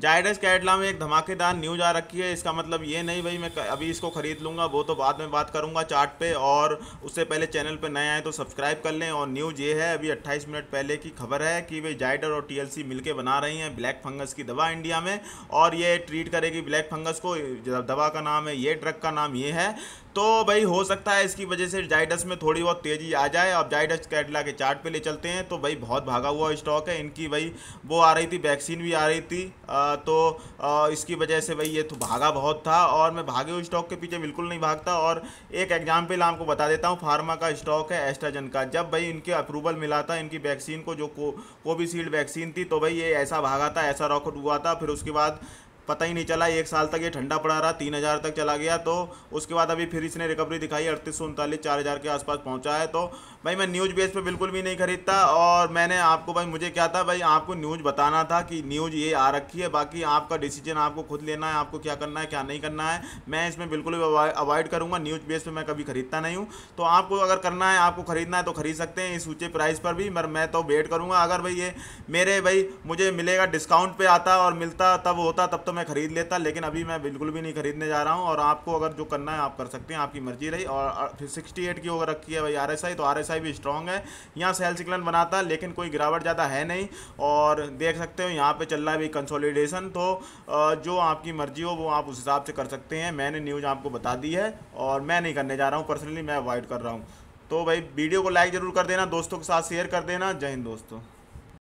जायडस कैटला में एक धमाकेदार न्यूज आ रखी है इसका मतलब ये नहीं भाई मैं अभी इसको ख़रीद लूँगा वो तो बाद में बात करूँगा चार्ट पे और उससे पहले चैनल पे नए आए तो सब्सक्राइब कर लें और न्यूज ये है अभी 28 मिनट पहले की खबर है कि भाई जाइडर और टीएलसी मिलके बना रही हैं ब्लैक फंगस की दवा इंडिया में और ये ट्रीट करेगी ब्लैक फंगस को दवा का नाम है ये ड्रग का नाम ये है तो भाई हो सकता है इसकी वजह से जाइडस में थोड़ी बहुत तेज़ी आ जाए अब जाइडस कैटला के चार्ट पे ले चलते हैं तो भाई बहुत भागा हुआ स्टॉक है इनकी भाई वो आ रही थी वैक्सीन भी आ रही थी तो इसकी वजह से भाई ये तो भागा बहुत था और मैं भागे हुए स्टॉक के पीछे बिल्कुल नहीं भागता और एक एग्जाम्पल आपको बता देता हूँ फार्मा का स्टॉक है एस्ट्राजन का जब भाई इनके अप्रूवल मिला था इनकी वैक्सीन को जो कोविशील्ड वैक्सीन थी तो भाई ये ऐसा भागा था ऐसा रॉकेट हुआ था फिर उसके बाद पता ही नहीं चला एक साल तक ये ठंडा पड़ा रहा तीन हज़ार तक चला गया तो उसके बाद अभी फिर इसने रिकवरी दिखाई अड़तीस सौ उनतालीस चार हज़ार के आसपास पहुंचा है तो भाई मैं न्यूज़ बेस पे बिल्कुल भी नहीं खरीदता और मैंने आपको भाई मुझे क्या था भाई आपको न्यूज़ बताना था कि न्यूज़ ये आ रखी है बाकी आपका डिसीजन आपको खुद लेना है आपको क्या करना है क्या नहीं करना है मैं इसमें बिल्कुल भी अवॉइड करूँगा न्यूज़ बेस पर मैं कभी खरीदता नहीं हूँ तो आपको अगर करना है आपको खरीदना है तो खरीद सकते हैं इस ऊँचे प्राइस पर भी मगर मैं तो वेट करूँगा अगर भाई ये मेरे भाई मुझे मिलेगा डिस्काउंट पर आता और मिलता तब होता तब तो तो मैं ख़रीद लेता लेकिन अभी मैं बिल्कुल भी नहीं ख़रीदने जा रहा हूँ और आपको अगर जो करना है आप कर सकते हैं आपकी मर्जी रही और फिर सिक्सटी एट की ओवर रखी है भाई आर एस आई तो आर एस आई भी स्ट्रॉन्ग है यहाँ सेल सिकलन बनाता लेकिन कोई गिरावट ज़्यादा है नहीं और देख सकते हो यहाँ पर चल रहा है भाई कंसोलिडेशन तो जो आपकी मर्जी हो वो आप उस हिसाब से कर सकते हैं मैंने न्यूज़ आपको बता दी है और मैं नहीं करने जा रहा हूँ पर्सनली मैं अवॉइड कर रहा हूँ तो भाई वीडियो को लाइक ज़रूर कर देना दोस्तों के साथ शेयर कर देना जय हिंद दोस्तों